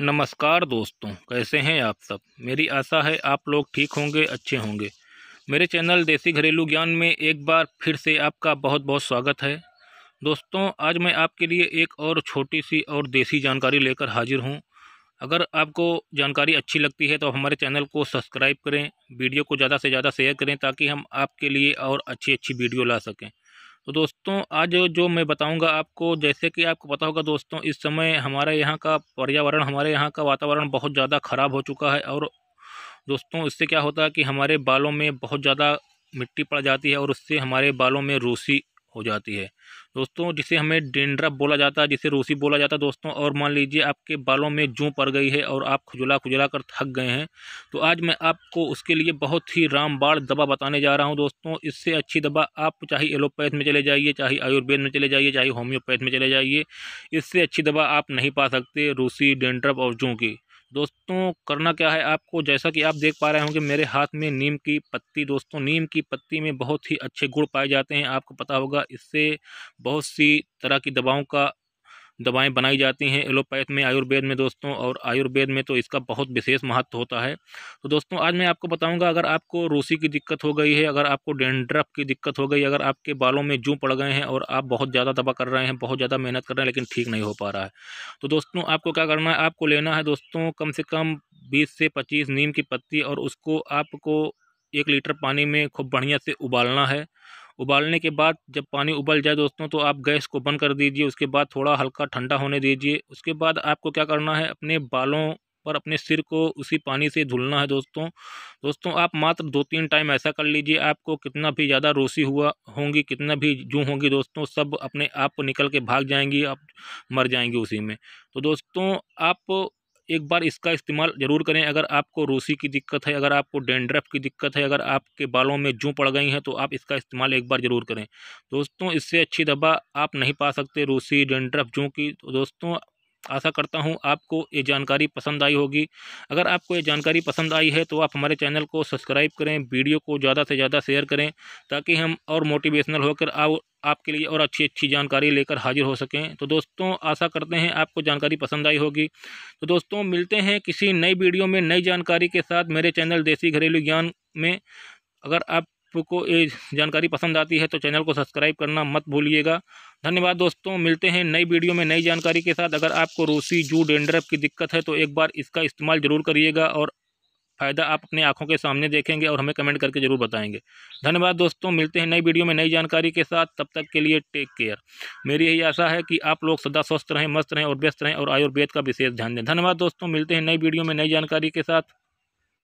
नमस्कार दोस्तों कैसे हैं आप सब मेरी आशा है आप लोग ठीक होंगे अच्छे होंगे मेरे चैनल देसी घरेलू ज्ञान में एक बार फिर से आपका बहुत बहुत स्वागत है दोस्तों आज मैं आपके लिए एक और छोटी सी और देसी जानकारी लेकर हाजिर हूं अगर आपको जानकारी अच्छी लगती है तो हमारे चैनल को सब्सक्राइब करें वीडियो को ज़्यादा से ज़्यादा शेयर करें ताकि हम आपके लिए और अच्छी अच्छी वीडियो ला सकें तो दोस्तों आज जो मैं बताऊंगा आपको जैसे कि आपको पता होगा दोस्तों इस समय हमारे यहाँ का पर्यावरण हमारे यहाँ का वातावरण बहुत ज़्यादा ख़राब हो चुका है और दोस्तों इससे क्या होता है कि हमारे बालों में बहुत ज़्यादा मिट्टी पड़ जाती है और उससे हमारे बालों में रूसी हो जाती है दोस्तों जिसे हमें डेंड्रफ बोला जाता है जिसे रोसी बोला जाता है दोस्तों और मान लीजिए आपके बालों में जू पड़ गई है और आप खुजला खुजला कर थक गए हैं तो आज मैं आपको उसके लिए बहुत ही रामबाण दवा बताने जा रहा हूँ दोस्तों इससे अच्छी दवा आप चाहे एलोपैथ में चले जाइए चाहे आयुर्वेद में चले जाइए चाहे होम्योपैथ में चले जाइए इससे अच्छी दवा आप नहीं पा सकते रूसी डेंड्रफ और जू की दोस्तों करना क्या है आपको जैसा कि आप देख पा रहे होंगे मेरे हाथ में नीम की पत्ती दोस्तों नीम की पत्ती में बहुत ही अच्छे गुड़ पाए जाते हैं आपको पता होगा इससे बहुत सी तरह की दवाओं का दवाएं बनाई जाती हैं एलोपैथ में आयुर्वेद में दोस्तों और आयुर्वेद में तो इसका बहुत विशेष महत्व होता है तो दोस्तों आज मैं आपको बताऊंगा अगर आपको रूसी की दिक्कत हो गई है अगर आपको डेंड्रफ की दिक्कत हो गई अगर आपके बालों में जू पड़ गए हैं और आप बहुत ज़्यादा दवा कर रहे हैं बहुत ज़्यादा मेहनत कर रहे हैं लेकिन ठीक नहीं हो पा रहा है तो दोस्तों आपको क्या करना है आपको लेना है दोस्तों कम से कम बीस से पच्चीस नीम की पत्ती और उसको आपको एक लीटर पानी में खूब बढ़िया से उबालना है उबालने के बाद जब पानी उबल जाए दोस्तों तो आप गैस को बंद कर दीजिए उसके बाद थोड़ा हल्का ठंडा होने दीजिए उसके बाद आपको क्या करना है अपने बालों पर अपने सिर को उसी पानी से धुलना है दोस्तों दोस्तों आप मात्र दो तीन टाइम ऐसा कर लीजिए आपको कितना भी ज़्यादा रोसी हुआ होंगी कितना भी जू होंगी दोस्तों सब अपने आप निकल के भाग जाएंगी आप मर जाएंगी उसी में तो दोस्तों आप एक बार इसका इस्तेमाल ज़रूर करें अगर आपको रूसी की दिक्कत है अगर आपको डेंड्रफ की दिक्कत है अगर आपके बालों में जूँ पड़ गई हैं तो आप इसका इस्तेमाल एक बार ज़रूर करें दोस्तों इससे अच्छी दवा आप नहीं पा सकते रूसी डेंड्रफ जूँ की तो दोस्तों आशा करता हूँ आपको ये जानकारी पसंद आई होगी अगर आपको ये जानकारी पसंद आई है तो आप हमारे चैनल को सब्सक्राइब करें वीडियो को ज़्यादा से ज़्यादा शेयर करें ताकि हम और मोटिवेशनल होकर आप आपके लिए और अच्छी अच्छी जानकारी लेकर हाजिर हो सकें तो दोस्तों आशा करते हैं आपको जानकारी पसंद आई होगी तो दोस्तों मिलते हैं किसी नई वीडियो में नई जानकारी के साथ मेरे चैनल देसी घरेलू ज्ञान में अगर आप आपको ये जानकारी पसंद आती है तो चैनल को सब्सक्राइब करना मत भूलिएगा धन्यवाद दोस्तों मिलते हैं नई वीडियो में नई जानकारी के साथ अगर आपको रूसी जू डेंड्रफ की दिक्कत है तो एक बार इसका इस्तेमाल ज़रूर करिएगा और फ़ायदा आप अपने आंखों के सामने देखेंगे और हमें कमेंट करके ज़रूर बताएंगे धन्यवाद दोस्तों मिलते हैं नई वीडियो में नई जानकारी के साथ तब तक के लिए टेक केयर मेरी यही आशा है कि आप लोग सदा स्वस्थ रहें मस्त रहें और व्यस्त रहें और आयुर्वेद का विशेष ध्यान दें धन्यवाद दोस्तों मिलते हैं नई वीडियो में नई जानकारी के साथ